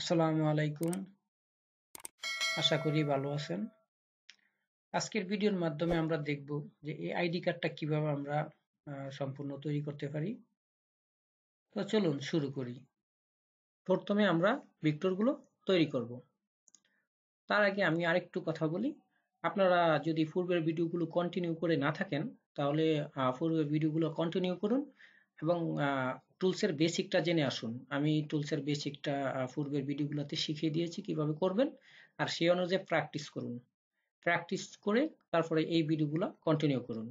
আসসালামু আলাইকুম আশা করি ভালো আছেন আজকের ভিডিওর মাধ্যমে আমরা দেখব যে এই আইডি কার্ডটা কিভাবে আমরা সম্পূর্ণ তৈরি করতে পারি তো চলুন শুরু করি প্রথমে আমরা ভিক্টরগুলো তৈরি করব তার আগে আমি আরেকটু কথা বলি আপনারা যদি পূর্বের ভিডিওগুলো কন্টিনিউ করে না থাকেন তাহলে পূর্বের ভিডিওগুলো কন্টিনিউ করুন এবং টুলসের বেসিকটা জেনে আসুন আমি টুলসের বেসিকটা পূর্বের ভিডিওগুলোতে শিখিয়ে দিয়েছি কিভাবে করবেন আর সেই অনুযায়ী প্র্যাকটিস করুন প্র্যাকটিস করে তারপরে এই ভিডিওগুলো কন্টিনিউ করুন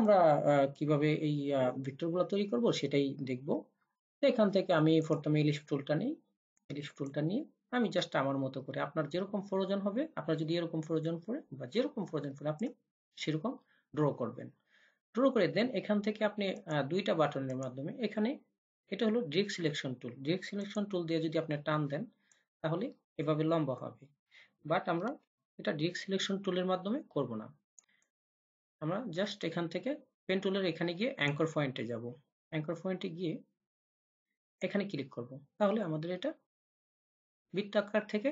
আমরা কিভাবে এই ভিক্টরগুলো তৈরি করব সেটাই দেখব এখান থেকে আমি প্রথমে ইলিশ টুলটা নিই ইলিশ টুলটা নিয়ে আমি জাস্ট আমার মতো করে আপনার যেরকম প্রয়োজন হবে আপনার যদি এরকম প্রয়োজন পড়ে বা যেরকম প্রয়োজন পড়ে আপনি সেরকম ড্র করবেন ড্র করে দেন এখান থেকে আপনি দুইটা বাটনের মাধ্যমে এখানে এটা হলো direct selection tool direct selection tool দিয়ে যদি আপনি টান দেন তাহলে এভাবে লম্বা হবে বাট আমরা এটা ডিরেক্ট সিলেকশন টুলের মাধ্যমে করব না আমরা জাস্ট এখান থেকে পেন টুলের এখানে গিয়ে অ্যাঙ্কর পয়েন্টে যাব অ্যাঙ্কর পয়েন্টে গিয়ে এখানে ক্লিক করব তাহলে আমাদের এটা বৃত্তাকার থেকে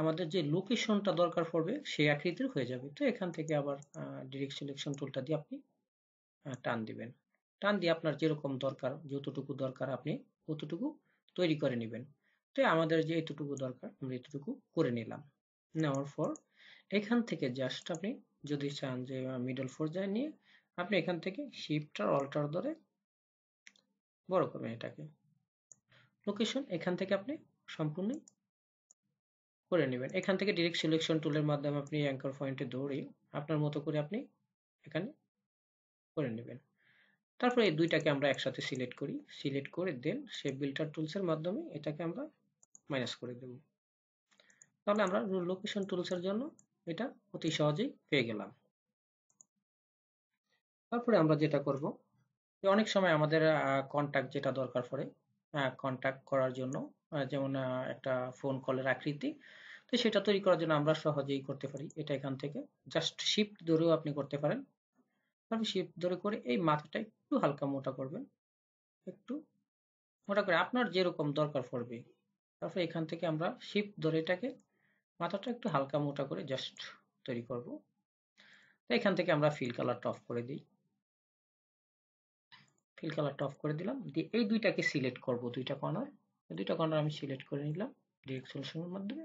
আমাদের যে লোকেশনটা দরকার পড়বে সেই আকৃতির হয়ে যাবে তো এখান থেকে আবার ডিরেক্ট সিলেকশন টুলটা দিয়ে আপনি টান দিবেন টান দিয়ে আপনার যেরকম দরকার যতটুকু দরকার আপনি ততটুকু তৈরি করে নেবেন তো আমাদের যে এতটুকু দরকার আমরা এতটুকু করে নিলাম নেওয়ার পর এখান থেকে জাস্ট আপনি যদি চান যে মিডল ফোর যায় নিয়ে আপনি এখান থেকে শিফটার অল্টার ধরে বড় করবেন এটাকে লোকেশন এখান থেকে আপনি সম্পূর্ণ করে নেবেন এখান থেকে ডিরেক্ট সিলেকশন টুলের মাধ্যমে আপনি অ্যাঙ্কার পয়েন্টে ধরে আপনার মতো করে আপনি এখানে করে নেবেন তারপরে এই দুইটাকে আমরা একসাথে সিলেক্ট করি সিলেক্ট করে দেন সে বিল্টার টুলসের মাধ্যমে এটাকে আমরা মাইনাস করে দেব তাহলে আমরা লোকেশন টুলসের জন্য এটা অতি সহজেই পেয়ে গেলাম তারপরে আমরা যেটা করব অনেক সময় আমাদের কন্ট্যাক্ট যেটা দরকার পড়ে কন্ট্যাক্ট করার জন্য যেমন একটা ফোন কলের আকৃতি তো সেটা তৈরি করার জন্য আমরা সহজেই করতে পারি এটা এখান থেকে জাস্ট শিফট ধরেও আপনি করতে পারেন তারপর শিফট ধরে করে এই মাথাটা একটু হালকা মোটা করবেন একটু মোটা করে আপনার যেরকম দরকার পড়বে তারপরে এখান থেকে আমরা শিফট ধরে এটাকে মাথাটা একটু হালকা মোটা করে জাস্ট তৈরি করব তো এখান থেকে আমরা ফিল কালারটা অফ করে দিই ফিল কালারটা অফ করে দিলাম দিয়ে এই দুইটাকে সিলেক্ট করব দুইটা কর্নার দুইটা কর্নার আমি সিলেক্ট করে নিলাম ডিরেক্ট সলিউশনের মাধ্যমে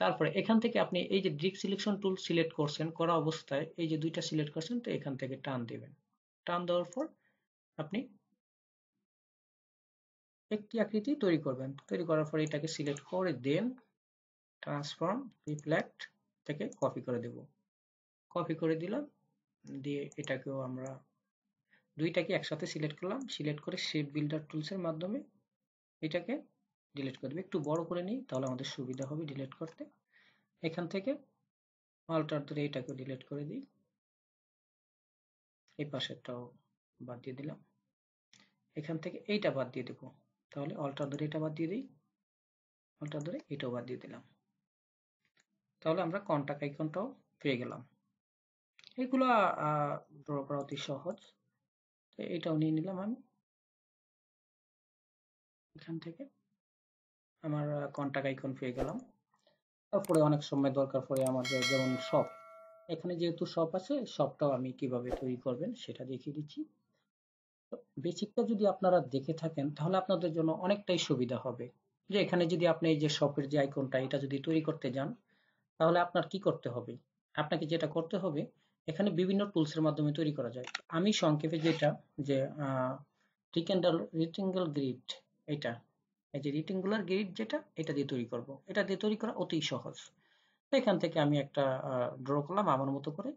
তারপরে এখান থেকে আপনি এই যে ড্রিক সিলেকশন টুল সিলেক্ট করছেন করা অবস্থায় এই যে দুইটা সিলেক্ট করছেন তো এখান থেকে টান দিবেন টান দেওয়ার পর আপনি একটি আকৃতি তৈরি করবেন তৈরি করার পর এটাকে সিলেক্ট করে দেন ট্রান্সফর্ম রিফ্লেক্ট থেকে কপি করে দেব কপি করে দিলাম দিয়ে এটাকেও আমরা দুইটাকে একসাথে সিলেক্ট করলাম সিলেক্ট করে শেপ বিল্ডার টুলসের মাধ্যমে এটাকে ডিলিট করে দেবে একটু বড় করে নিই তাহলে আমাদের সুবিধা হবে ডিলিট করতে এখান থেকে অল্টার ধরে এটাকে ডিলিট করে দিই এই পাশেরটাও বাদ দিয়ে দিলাম এখান থেকে এইটা বাদ দিয়ে দেব তাহলে অল্টার ধরে এটা বাদ দিয়ে দিই অল্টার ধরে এটাও বাদ দিয়ে দিলাম তাহলে আমরা কন্টাক্ট আইকনটাও পেয়ে গেলাম এগুলো ড্র করা অতি সহজ এটাও নিয়ে নিলাম আমি এখান থেকে আমার কন্টাক্ট আইকন পেয়ে গেলাম তারপরে অনেক সময় দরকার পড়ে আমার যেমন শপ এখানে যেহেতু শপ আছে শপটাও আমি কিভাবে তৈরি করবেন সেটা দেখিয়ে দিচ্ছি বেসিকটা যদি আপনারা দেখে থাকেন তাহলে আপনাদের জন্য অনেকটাই সুবিধা হবে যে এখানে যদি আপনি এই যে শপের যে আইকনটা এটা যদি তৈরি করতে যান তাহলে আপনার কি করতে হবে আপনাকে যেটা করতে হবে এখানে বিভিন্ন টুলসের মাধ্যমে তৈরি করা যায় আমি সংক্ষেপে যেটা যে রিকেন্ডাল রিটেঙ্গেল গ্রিড এটা এই যে রেক্টেঙ্গুলার গ্রিড যেটা এটা দিয়ে তৈরি করব এটা দিয়ে তৈরি করা অতি সহজ তো এখান থেকে আমি একটা ড্র করলাম আমার মতো করে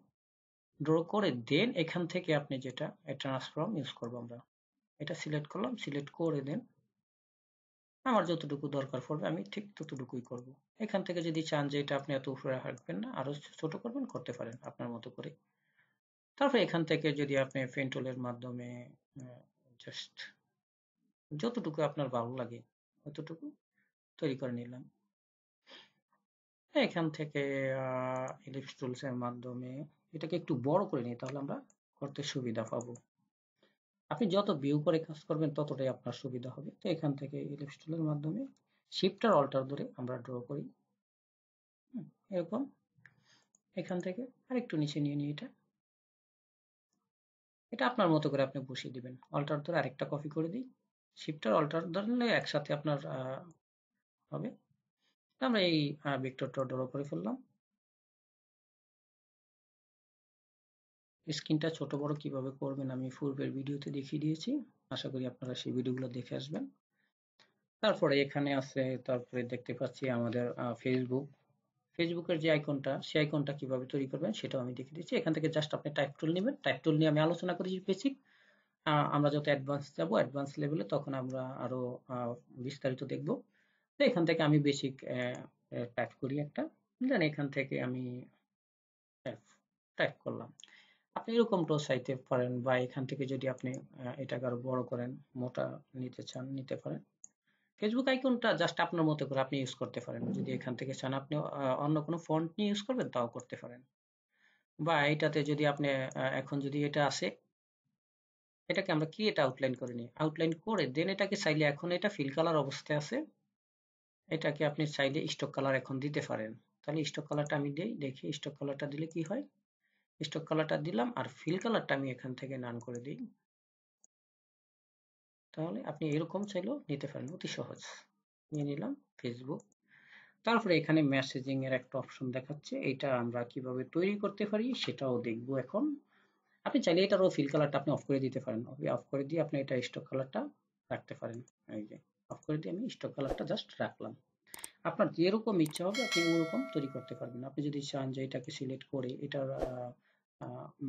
ড্র করে দেন এখান থেকে আপনি যেটা ট্রান্সফর্ম ইউজ করবো আমরা এটা সিলেক্ট করলাম সিলেক্ট করে দেন আমার যতটুকু দরকার পড়বে আমি ঠিক ততটুকুই করব। এখান থেকে যদি চান যে এটা আপনি এত উপরে রাখবেন না আরো ছোট করবেন করতে পারেন আপনার মতো করে তারপর এখান থেকে যদি আপনি পেন্টুলের মাধ্যমে জাস্ট যতটুকু আপনার ভালো লাগে অতটুকু তৈরি করে নিলাম এখান থেকে ইলিপস টুলস এর মাধ্যমে এটাকে একটু বড় করে নিই তাহলে আমরা করতে সুবিধা পাব আপনি যত ভিউ করে কাজ করবেন ততটাই আপনার সুবিধা হবে তো এখান থেকে ইলিপস টুল এর মাধ্যমে শিফটার অল্টার ধরে আমরা ড্র করি এরকম এখান থেকে আর একটু নিচে নিয়ে নিই এটা এটা আপনার মতো করে আপনি বসিয়ে দিবেন অল্টার ধরে আরেকটা কপি করে দিই শিফট আর অল্টার ধরলে একসাথে আপনার হবে আমরা এই ভিক্টরটা ড্র করে ফেললাম স্ক্রিনটা ছোট বড় কিভাবে করবেন আমি পূর্বের ভিডিওতে দেখিয়ে দিয়েছি আশা করি আপনারা সেই ভিডিওগুলো দেখে আসবেন তারপরে এখানে আছে তারপরে দেখতে পাচ্ছি আমাদের ফেসবুক ফেসবুকের যে আইকনটা সেই আইকনটা কিভাবে তৈরি করবেন সেটাও আমি দেখিয়ে দিচ্ছি এখান থেকে জাস্ট আপনি টাইপ টুল নেবেন টাইপ টুল নিয়ে আমি আলোচনা করেছি বেসিক আমরা যত অ্যাডভান্স যাব অ্যাডভান্স লেভেলে তখন আমরা আরো বিস্তারিত দেখব তো এখান থেকে আমি বেসিক টাইপ করি একটা দেন এখান থেকে আমি টাইপ করলাম আপনি এরকম টো চাইতে পারেন বা এখান থেকে যদি আপনি এটাকে আরো বড় করেন মোটা নিতে চান নিতে পারেন ফেসবুক আইকনটা জাস্ট আপনার মতো করে আপনি ইউজ করতে পারেন যদি এখান থেকে চান আপনি অন্য কোনো ফন্ট নিয়ে ইউজ করবেন তাও করতে পারেন বা এটাতে যদি আপনি এখন যদি এটা আসে এটাকে আমরা কি এটা আউটলাইন করে নিই আউটলাইন করে দেন এটাকে চাইলে এখন এটা ফিল কালার অবস্থায় আছে এটাকে আপনি চাইলে স্টক কালার এখন দিতে পারেন তাহলে স্টক কালারটা আমি দিই দেখি স্টক কালারটা দিলে কি হয় স্টক কালারটা দিলাম আর ফিল কালারটা আমি এখান থেকে নান করে দিই তাহলে আপনি এরকম চাইলেও নিতে পারেন অতি সহজ নিয়ে নিলাম ফেসবুক তারপরে এখানে মেসেজিং এর একটা অপশন দেখাচ্ছে এটা আমরা কিভাবে তৈরি করতে পারি সেটাও দেখব এখন আপনি চাইলে এটারও ফিল কালারটা আপনি অফ করে দিতে পারেন অফ করে দিয়ে আপনি এটা স্টক কালারটা রাখতে পারেন এই যে অফ করে দিয়ে আমি স্টক কালারটা জাস্ট রাখলাম আপনার যেরকম ইচ্ছা হবে আপনি ওরকম তৈরি করতে পারবেন আপনি যদি চান যে এটাকে সিলেক্ট করে এটার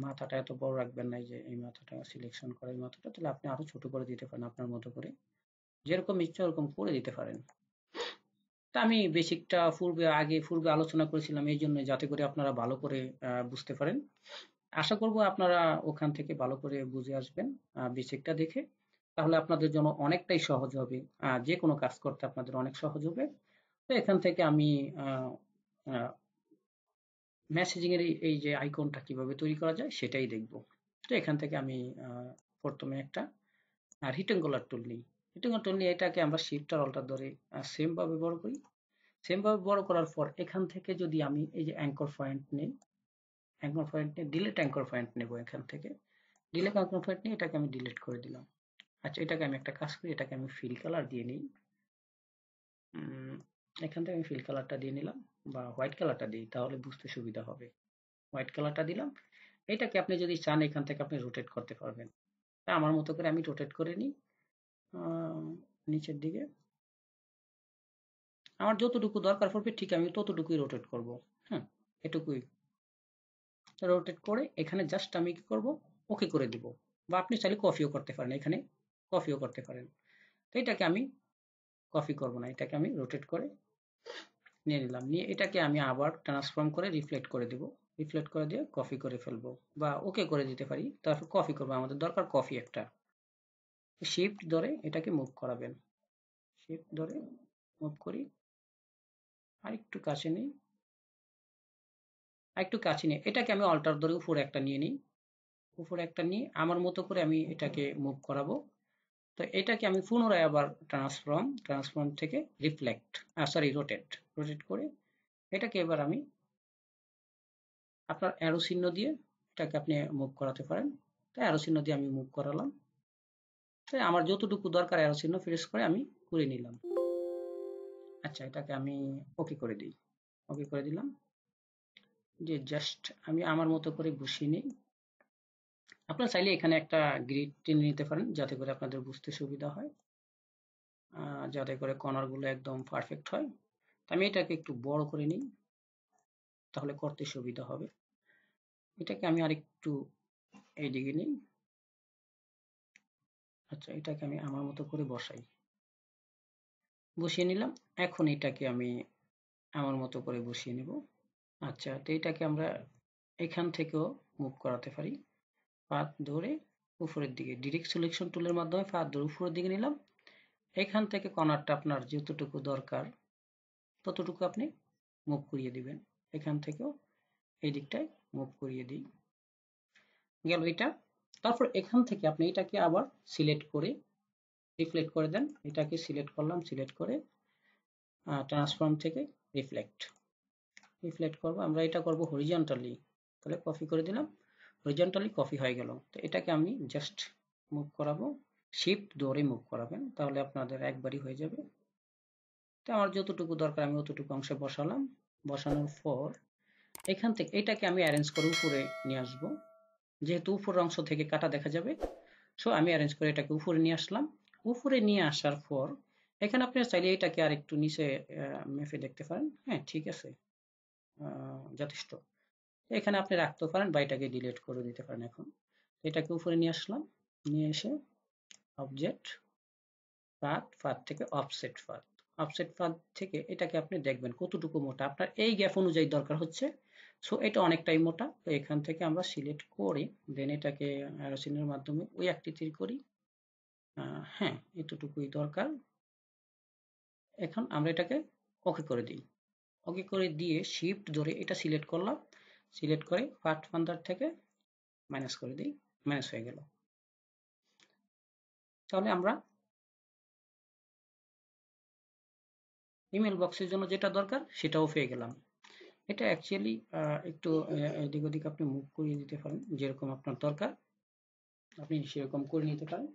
মাথাটা এত বড় রাখবেন না যে এই মাথাটা সিলেকশন করে এই মাথাটা তাহলে আপনি আরো ছোট করে দিতে পারেন আপনার মতো করে যেরকম ইচ্ছা ওরকম করে দিতে পারেন তা আমি বেসিকটা পূর্বে আগে পূর্বে আলোচনা করেছিলাম এই জন্য যাতে করে আপনারা ভালো করে বুঝতে পারেন আশা করব আপনারা ওখান থেকে ভালো করে বুঝে আসবেন বেসিকটা দেখে তাহলে আপনাদের জন্য অনেকটাই সহজ হবে যে কোনো কাজ করতে আপনাদের অনেক সহজ হবে তো এখান থেকে আমি মেসেজিং এর এই যে আইকনটা কিভাবে তৈরি করা যায় সেটাই দেখব তো এখান থেকে আমি প্রথমে একটা রিটেঙ্গুলার টুল নিই রিটেঙ্গুলার টুল নিয়ে এটাকে আমরা শিফট আর অল্টার ধরে সেম ভাবে বড় করি সেম ভাবে বড় করার পর এখান থেকে যদি আমি এই যে অ্যাঙ্কর পয়েন্ট নেই অ্যাঙ্কর পয়েন্ট নিয়ে ডিলেট অ্যাঙ্কর পয়েন্ট নেব এখান থেকে ডিলেট অ্যাঙ্কর পয়েন্ট নিয়ে এটাকে আমি ডিলেট করে দিলাম আচ্ছা এটাকে আমি একটা কাজ করি এটাকে আমি ফিল কালার দিয়ে নিই এখান থেকে আমি ফিল কালারটা দিয়ে নিলাম বা হোয়াইট কালারটা দিই তাহলে বুঝতে সুবিধা হবে হোয়াইট কালারটা দিলাম এটাকে আপনি যদি চান এখান থেকে আপনি রোটেট করতে পারবেন আমার মতো করে আমি রোটেট করে নিই নিচের দিকে আমার যতটুকু দরকার পড়বে ঠিক আমি ততটুকুই রোটেট করব হ্যাঁ এটুকুই রোটেট করে এখানে জাস্ট আমি কি করবো ওকে করে দিব বা আপনি চাইলে কফিও করতে পারেন এখানে কফিও করতে পারেন তো এটাকে আমি কফি করব না এটাকে আমি রোটেট করে নিয়ে নিলাম নিয়ে এটাকে আমি আবার ট্রান্সফর্ম করে রিফ্লেক্ট করে দেবো রিফ্লেক্ট করে দিয়ে কফি করে ফেলবো বা ওকে করে দিতে পারি তারপর কফি করবো আমাদের দরকার কফি একটা শিফট ধরে এটাকে মুভ করাবেন শিফট ধরে মুভ করি আর একটু কাছে নিই একটু কাছি নিয়ে এটাকে আমি অল্টার ধরে উপরে একটা নিয়ে নিই উপরে একটা নিয়ে আমার মতো করে আমি এটাকে মুভ করাবো তো এটাকে আমি পুনরায় আবার ট্রান্সফর্ম ট্রান্সফর্ম থেকে রিফ্লেক্ট সরি রোটেট রোটেট করে এটাকে এবার আমি আপনার অ্যারো চিহ্ন দিয়ে এটাকে আপনি মুভ করাতে পারেন তাই অ্যারো চিহ্ন দিয়ে আমি মুভ করালাম তাই আমার যতটুকু দরকার অ্যারো চিহ্ন ফ্রেস করে আমি করে নিলাম আচ্ছা এটাকে আমি ওকে করে দিই ওকে করে দিলাম যে জাস্ট আমি আমার মতো করে বসিয়ে নিই আপনারা চাইলে এখানে একটা গ্রিড টেনে নিতে পারেন যাতে করে আপনাদের বুঝতে সুবিধা হয় যাতে করে কর্নারগুলো একদম পারফেক্ট হয় আমি এটাকে একটু বড় করে নিই তাহলে করতে সুবিধা হবে এটাকে আমি আর একটু এইদিকে নিই আচ্ছা এটাকে আমি আমার মতো করে বসাই বসিয়ে নিলাম এখন এটাকে আমি আমার মতো করে বসিয়ে নেবো আচ্ছা তো এটাকে আমরা এখান থেকেও মুভ করাতে পারি পাত ধরে উপরের দিকে ডিরেক্ট সিলেকশন টুলের মাধ্যমে পাত ধরে উপরের দিকে নিলাম এখান থেকে কর্নারটা আপনার যতটুকু দরকার ততটুকু আপনি মুভ করিয়ে দিবেন এখান থেকেও এই দিকটায় মুভ করিয়ে দিই গেল এটা তারপর এখান থেকে আপনি এটাকে আবার সিলেক্ট করে রিফ্লেক্ট করে দেন এটাকে সিলেক্ট করলাম সিলেক্ট করে ট্রান্সফর্ম থেকে রিফ্লেক্ট রিফ্লেক্ট করব আমরা এটা করব হরিজন্টালি তাহলে কপি করে দিলাম হরিজন্টালি কপি হয়ে গেল তো এটাকে আমি জাস্ট মুভ করাবো শিফট ধরে মুভ করাবেন তাহলে আপনাদের একবারই হয়ে যাবে তো আমার যতটুকু দরকার আমি অতটুকু অংশে বসালাম বসানোর পর এখান থেকে এটাকে আমি অ্যারেঞ্জ করে উপরে নিয়ে আসবো যেহেতু উপরের অংশ থেকে কাটা দেখা যাবে সো আমি অ্যারেঞ্জ করে এটাকে উপরে নিয়ে আসলাম উপরে নিয়ে আসার পর এখানে আপনি চাইলে এটাকে আর একটু নিচে মেফে দেখতে পারেন হ্যাঁ ঠিক আছে যথেষ্ট এখানে আপনি রাখতেও পারেন বা এটাকে ডিলিট করে দিতে পারেন এখন এটাকে উপরে নিয়ে আসলাম নিয়ে এসে অবজেক্ট পাথ পাথ থেকে অফসেট পাথ অফসেট পাথ থেকে এটাকে আপনি দেখবেন কতটুকু মোটা আপনার এই গ্যাপ অনুযায়ী দরকার হচ্ছে সো এটা অনেকটাই মোটা তো এখান থেকে আমরা সিলেক্ট করি দেন এটাকে অ্যারোসিনের মাধ্যমে ওই আকৃতির করি হ্যাঁ এতটুকুই দরকার এখন আমরা এটাকে ওকে করে দিই ওকে করে দিয়ে শিফট ধরে এটা সিলেক্ট করলাম সিলেক্ট করে ফার্স্ট ফান্ডার থেকে মাইনাস করে দিই মাইনাস হয়ে গেল তাহলে আমরা ইমেল বক্সের জন্য যেটা দরকার সেটাও পেয়ে গেলাম এটা অ্যাকচুয়ালি একটু এদিক ওদিক আপনি মুখ করিয়ে দিতে পারেন যেরকম আপনার দরকার আপনি সেরকম করে নিতে পারেন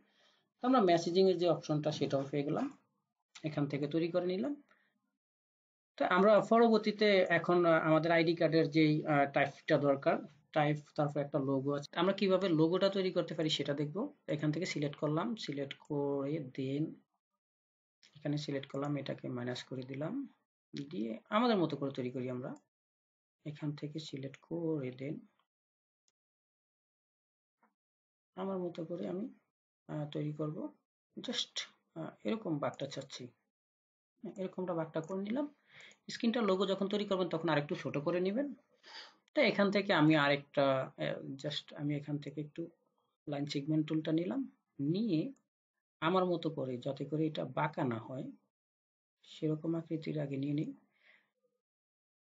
আমরা মেসেজিংয়ের যে অপশনটা সেটাও পেয়ে গেলাম এখান থেকে তৈরি করে নিলাম তো আমরা পরবর্তীতে এখন আমাদের আইডি কার্ডের যেই টাইপটা দরকার টাইপ তারপর একটা লোগো আছে আমরা কিভাবে লোগোটা তৈরি করতে পারি সেটা দেখব এখান থেকে সিলেক্ট করলাম সিলেক্ট করে দেন এখানে সিলেক্ট করলাম এটাকে মাইনাস করে দিলাম দিয়ে আমাদের মতো করে তৈরি করি আমরা এখান থেকে সিলেক্ট করে দেন আমার মতো করে আমি তৈরি করব জাস্ট এরকম বাঘটা চাচ্ছি এরকমটা ভাগটা করে নিলাম স্ক্রিনটা লোগো যখন তৈরি করবেন তখন আরেকটু ছোট করে নেবেন তো এখান থেকে আমি আরেকটা জাস্ট আমি এখান থেকে একটু লাইন সেগমেন্ট টুলটা নিলাম নিয়ে আমার মতো করে যাতে করে এটা বাঁকা না হয় সেরকম আকৃতির আগে নিয়ে নিই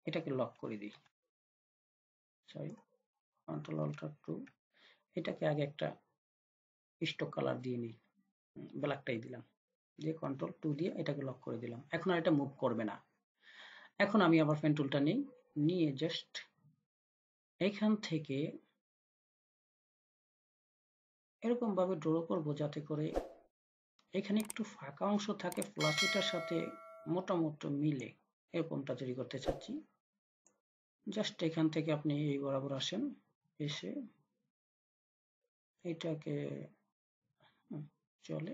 এটাকে লক করে দিই সরি কন্ট্রোল অল্টার টু এটাকে আগে একটা স্টক কালার দিয়ে নিই ব্ল্যাকটাই দিলাম দিয়ে কন্ট্রোল টু দিয়ে এটাকে লক করে দিলাম এখন আর এটা মুভ করবে না এখন আমি আবার পেন টুলটা নিই নিয়ে জাস্ট এখান থেকে এরকম ভাবে ড্র করবো যাতে করে এখানে একটু ফাঁকা অংশ থাকে প্লাস্টিকটার সাথে মোটামুটি মিলে এরকমটা তৈরি করতে চাচ্ছি জাস্ট এখান থেকে আপনি এই বরাবর আসেন এসে এটাকে চলে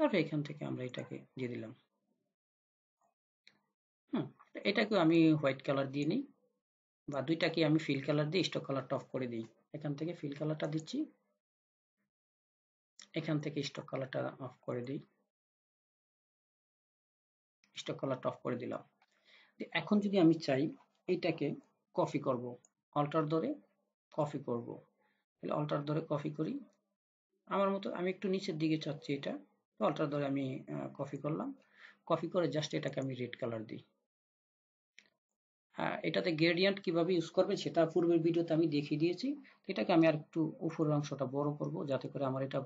তারপরে এখান থেকে আমরা এটাকে দিয়ে দিলাম হুম এটাকে আমি হোয়াইট কালার দিয়ে নিই বা দুইটাকে আমি ফিল কালার দিয়ে স্টক কালার টফ করে দিই এখান থেকে ফিল কালারটা দিচ্ছি এখান থেকে স্টক কালারটা অফ করে দিই স্টক কালার টফ করে দিলাম এখন যদি আমি চাই এটাকে কপি করব অল্টার ধরে কপি করব তাহলে অল্টার ধরে কপি করি আমার মতো আমি একটু নিচের দিকে চাচ্ছি এটা তো অল্টার ধরে আমি কপি করলাম কপি করে জাস্ট এটাকে আমি রেড কালার দিই এটাতে গ্রেডিয়েন্ট কিভাবে ইউজ করবে সেটা পূর্বের ভিডিওতে আমি দেখিয়ে দিয়েছি এটাকে আমি আর একটু উপরের অংশটা বড় করব যাতে করে আমার এটা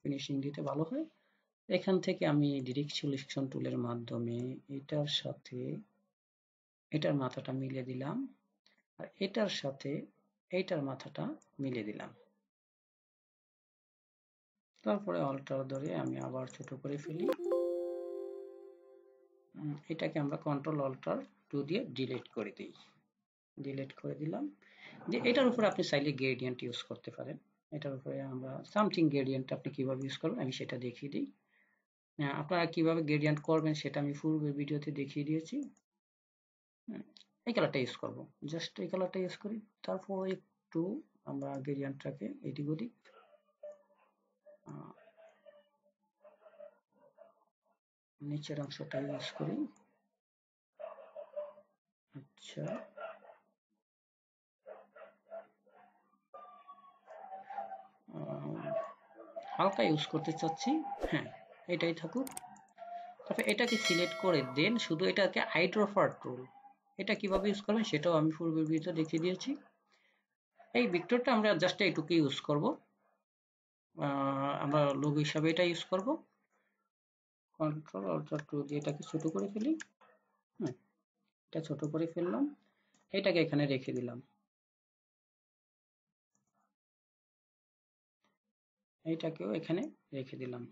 ফিনিশিং দিতে ভালো হয় এখান থেকে আমি ডিরেক্ট সলিউশন টুলের মাধ্যমে এটার সাথে এটার মাথাটা মিলে দিলাম আর এটার সাথে এইটার মাথাটা মিলে দিলাম তারপরে অল্টার ধরে আমি আবার ছোট করে ফেলি এটাকে আমরা কন্ট্রোল অল্টার টু দিয়ে ডিলিট করে দিই ডিলিট করে দিলাম যে এটার উপরে আপনি চাইলে গ্রেডিয়েন্ট ইউজ করতে পারেন এটার উপরে আমরা সামথিং গ্রেডিয়েন্ট আপনি কিভাবে ইউজ করবেন আমি সেটা দেখিয়ে দিই আপনারা কিভাবে গ্রেডিয়েন্ট করবেন সেটা আমি পূর্বের ভিডিওতে দেখিয়ে দিয়েছি এই কালারটা ইউজ করবো জাস্ট এই কালারটা ইউজ করি তারপর একটু আমরা গ্রেডিয়েন্টটাকে এদিক ওদিক নিচের অংশটা ইউজ করি আচ্ছা হালকা ইউজ করতে চাচ্ছি হ্যাঁ এটাই থাকুক তবে এটাকে সিলেক্ট করে দেন শুধু এটাকে হাইড্রোফার টুল এটা কিভাবে ইউজ করবেন সেটাও আমি পূর্বের ভিডিওতে দেখিয়ে দিয়েছি এই ভিক্টরটা আমরা জাস্ট এইটুকু ইউজ করব আমরা লোগো হিসাবে এটা ইউজ করব কন্ট্রোল অর্থাৎ টু দিয়ে এটাকে ছোটো করে ফেলি হ্যাঁ এটা ছোট করে ফেললাম এটাকে এখানে রেখে দিলাম এইটাকেও এখানে রেখে দিলাম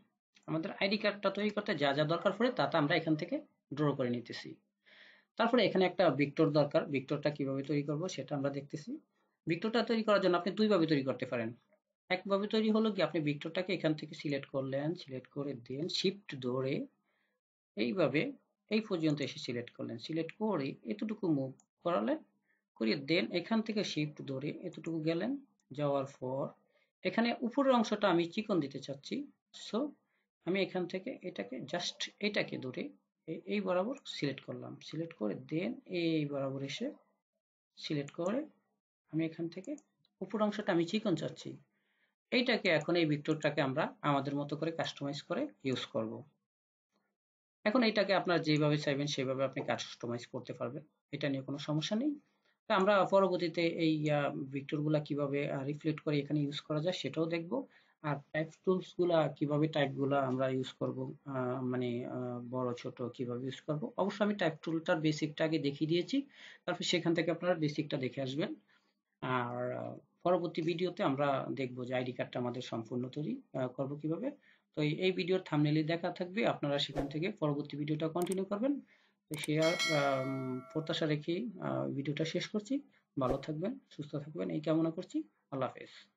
আমাদের আইডি কার্ডটা তৈরি করতে যা যা দরকার পড়ে তাতে আমরা এখান থেকে ড্র করে নিতেছি তারপরে এখানে একটা ভিক্টর দরকার ভিক্টরটা কিভাবে তৈরি করব সেটা আমরা দেখতেছি ভিক্টরটা তৈরি করার জন্য আপনি দুইভাবে তৈরি করতে পারেন একভাবে তৈরি হলো কি আপনি ভিক্টরটাকে এখান থেকে সিলেক্ট করলেন সিলেক্ট করে দেন শিফট ধরে এইভাবে এই পর্যন্ত এসে সিলেক্ট করলেন সিলেক্ট করে এতটুকু মুভ করালেন করিয়ে দেন এখান থেকে শিফট ধরে এতটুকু গেলেন যাওয়ার পর এখানে উপরের অংশটা আমি চিকন দিতে চাচ্ছি সো আমি এখান থেকে এটাকে জাস্ট এটাকে ধরে এই বরাবর সিলেক্ট করলাম সিলেক্ট করে দেন এই বরাবর এসে সিলেক্ট করে আমি এখান থেকে উপর অংশটা আমি চিকন চাচ্ছি এইটাকে এখন এই ভিক্টরটাকে আমরা আমাদের মতো করে কাস্টমাইজ করে ইউজ করব। এখন এইটাকে আপনার যেভাবে চাইবেন সেভাবে আপনি কাস্টমাইজ করতে পারবেন এটা নিয়ে কোনো সমস্যা নেই তো আমরা পরবর্তীতে এই ভিক্টরগুলা কিভাবে রিফ্লেক্ট করে এখানে ইউজ করা যায় সেটাও দেখব আর টাইপ টুলসগুলা কিভাবে টাইপগুলা আমরা ইউজ করব মানে বড় ছোট কিভাবে ইউজ করব অবশ্য আমি টাইপ টুলটার বেসিকটা আগে দেখিয়ে দিয়েছি তারপর সেখান থেকে আপনারা বেসিকটা দেখে আসবেন আর পরবর্তী ভিডিওতে আমরা দেখব যে আইডি কার্ডটা আমাদের সম্পূর্ণ তৈরি করব কিভাবে তো এই ভিডিওর থামনেলি দেখা থাকবে আপনারা সেখান থেকে পরবর্তী ভিডিওটা কন্টিনিউ করবেন তো সে আর প্রত্যাশা রেখে ভিডিওটা শেষ করছি ভালো থাকবেন সুস্থ থাকবেন এই কামনা করছি আল্লাহ হাফেজ